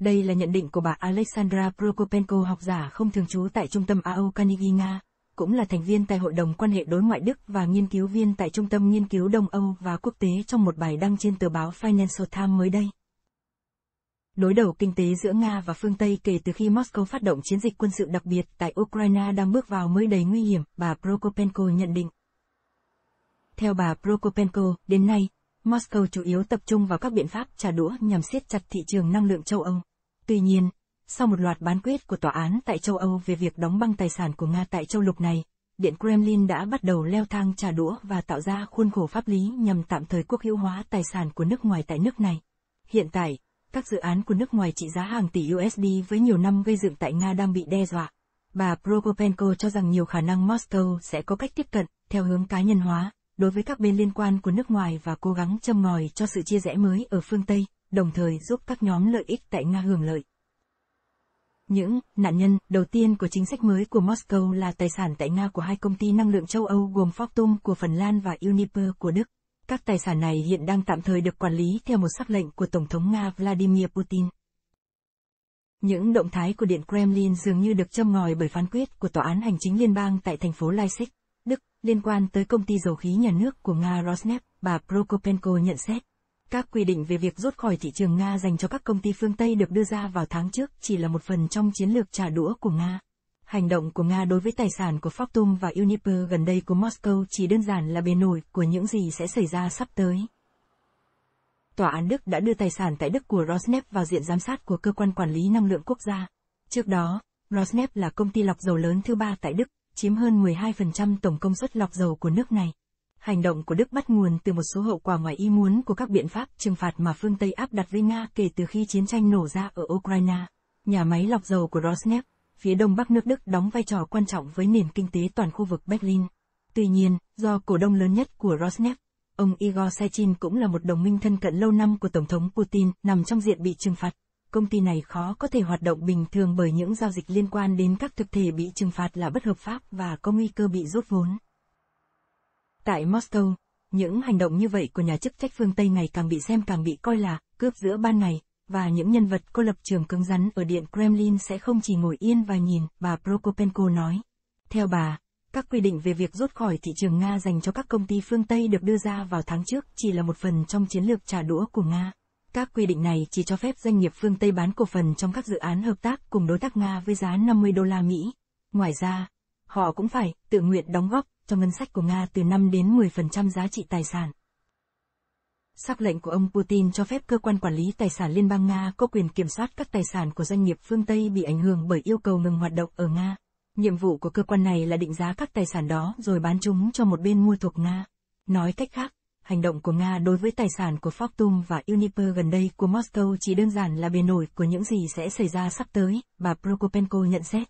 Đây là nhận định của bà Alexandra Prokopenko học giả không thường trú tại Trung tâm AO Carnegie Nga, cũng là thành viên tại Hội đồng quan hệ đối ngoại Đức và nghiên cứu viên tại Trung tâm Nghiên cứu Đông Âu và Quốc tế trong một bài đăng trên tờ báo Financial Times mới đây. Đối đầu kinh tế giữa Nga và phương Tây kể từ khi Moscow phát động chiến dịch quân sự đặc biệt tại Ukraine đang bước vào mới đầy nguy hiểm, bà Prokopenko nhận định. Theo bà Prokopenko, đến nay, Moscow chủ yếu tập trung vào các biện pháp trả đũa nhằm siết chặt thị trường năng lượng châu Âu. Tuy nhiên, sau một loạt bán quyết của tòa án tại châu Âu về việc đóng băng tài sản của Nga tại châu lục này, Điện Kremlin đã bắt đầu leo thang trả đũa và tạo ra khuôn khổ pháp lý nhằm tạm thời quốc hữu hóa tài sản của nước ngoài tại nước này. Hiện tại, các dự án của nước ngoài trị giá hàng tỷ USD với nhiều năm gây dựng tại Nga đang bị đe dọa. Bà Prokopenko cho rằng nhiều khả năng Moscow sẽ có cách tiếp cận, theo hướng cá nhân hóa, đối với các bên liên quan của nước ngoài và cố gắng châm ngòi cho sự chia rẽ mới ở phương Tây đồng thời giúp các nhóm lợi ích tại Nga hưởng lợi. Những nạn nhân đầu tiên của chính sách mới của Moscow là tài sản tại Nga của hai công ty năng lượng châu Âu gồm Fortum của Phần Lan và Uniper của Đức. Các tài sản này hiện đang tạm thời được quản lý theo một sắc lệnh của Tổng thống Nga Vladimir Putin. Những động thái của Điện Kremlin dường như được châm ngòi bởi phán quyết của Tòa án Hành chính Liên bang tại thành phố Leipzig, Đức, liên quan tới công ty dầu khí nhà nước của Nga Rosneft, bà Prokopenko nhận xét các quy định về việc rút khỏi thị trường Nga dành cho các công ty phương Tây được đưa ra vào tháng trước chỉ là một phần trong chiến lược trả đũa của Nga. Hành động của Nga đối với tài sản của Fortum và Uniper gần đây của Moscow chỉ đơn giản là bề nổi của những gì sẽ xảy ra sắp tới. Tòa án Đức đã đưa tài sản tại Đức của Rosneft vào diện giám sát của Cơ quan Quản lý Năng lượng Quốc gia. Trước đó, Rosneft là công ty lọc dầu lớn thứ ba tại Đức, chiếm hơn 12% tổng công suất lọc dầu của nước này hành động của Đức bắt nguồn từ một số hậu quả ngoài ý muốn của các biện pháp trừng phạt mà phương Tây áp đặt với Nga kể từ khi chiến tranh nổ ra ở Ukraine. Nhà máy lọc dầu của Rosneft, phía đông bắc nước Đức đóng vai trò quan trọng với nền kinh tế toàn khu vực Berlin. Tuy nhiên, do cổ đông lớn nhất của Rosneft, ông Igor Sechin cũng là một đồng minh thân cận lâu năm của Tổng thống Putin, nằm trong diện bị trừng phạt. Công ty này khó có thể hoạt động bình thường bởi những giao dịch liên quan đến các thực thể bị trừng phạt là bất hợp pháp và có nguy cơ bị rút vốn. Tại Moscow, những hành động như vậy của nhà chức trách phương Tây ngày càng bị xem càng bị coi là cướp giữa ban ngày, và những nhân vật cô lập trường cứng rắn ở Điện Kremlin sẽ không chỉ ngồi yên và nhìn, bà Prokopenko nói. Theo bà, các quy định về việc rút khỏi thị trường Nga dành cho các công ty phương Tây được đưa ra vào tháng trước chỉ là một phần trong chiến lược trả đũa của Nga. Các quy định này chỉ cho phép doanh nghiệp phương Tây bán cổ phần trong các dự án hợp tác cùng đối tác Nga với giá 50 đô la Mỹ. Ngoài ra, họ cũng phải tự nguyện đóng góp cho ngân sách của Nga từ 5 đến 10% giá trị tài sản. Sắc lệnh của ông Putin cho phép cơ quan quản lý tài sản Liên bang Nga có quyền kiểm soát các tài sản của doanh nghiệp phương Tây bị ảnh hưởng bởi yêu cầu ngừng hoạt động ở Nga. Nhiệm vụ của cơ quan này là định giá các tài sản đó rồi bán chúng cho một bên mua thuộc Nga. Nói cách khác, hành động của Nga đối với tài sản của Fortum và Uniper gần đây của Moscow chỉ đơn giản là bề nổi của những gì sẽ xảy ra sắp tới, bà Prokopenko nhận xét.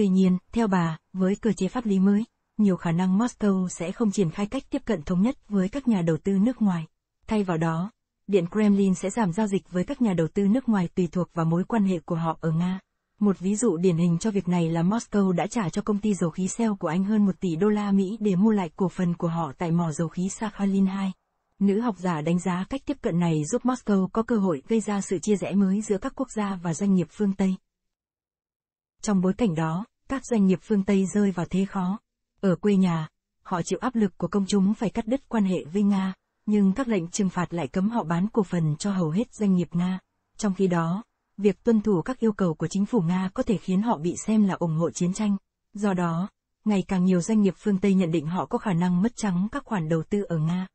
Tuy nhiên, theo bà, với cơ chế pháp lý mới, nhiều khả năng Moscow sẽ không triển khai cách tiếp cận thống nhất với các nhà đầu tư nước ngoài. Thay vào đó, Điện Kremlin sẽ giảm giao dịch với các nhà đầu tư nước ngoài tùy thuộc vào mối quan hệ của họ ở Nga. Một ví dụ điển hình cho việc này là Moscow đã trả cho công ty dầu khí Shell của Anh hơn 1 tỷ đô la Mỹ để mua lại cổ phần của họ tại mỏ dầu khí Sakhalin 2. Nữ học giả đánh giá cách tiếp cận này giúp Moscow có cơ hội gây ra sự chia rẽ mới giữa các quốc gia và doanh nghiệp phương Tây. Trong bối cảnh đó, các doanh nghiệp phương Tây rơi vào thế khó. Ở quê nhà, họ chịu áp lực của công chúng phải cắt đứt quan hệ với Nga, nhưng các lệnh trừng phạt lại cấm họ bán cổ phần cho hầu hết doanh nghiệp Nga. Trong khi đó, việc tuân thủ các yêu cầu của chính phủ Nga có thể khiến họ bị xem là ủng hộ chiến tranh. Do đó, ngày càng nhiều doanh nghiệp phương Tây nhận định họ có khả năng mất trắng các khoản đầu tư ở Nga.